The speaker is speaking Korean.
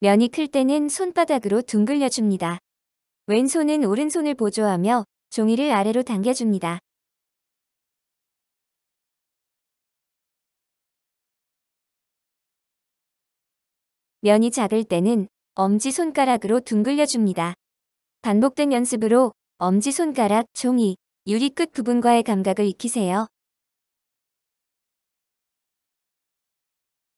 면이 클 때는 손바닥으로 둥글려줍니다. 왼손은 오른손을 보조하며 종이를 아래로 당겨줍니다. 면이 작을 때는 엄지손가락으로 둥글려줍니다. 반복된 연습으로 엄지손가락, 종이, 유리끝 부분과의 감각을 익히세요.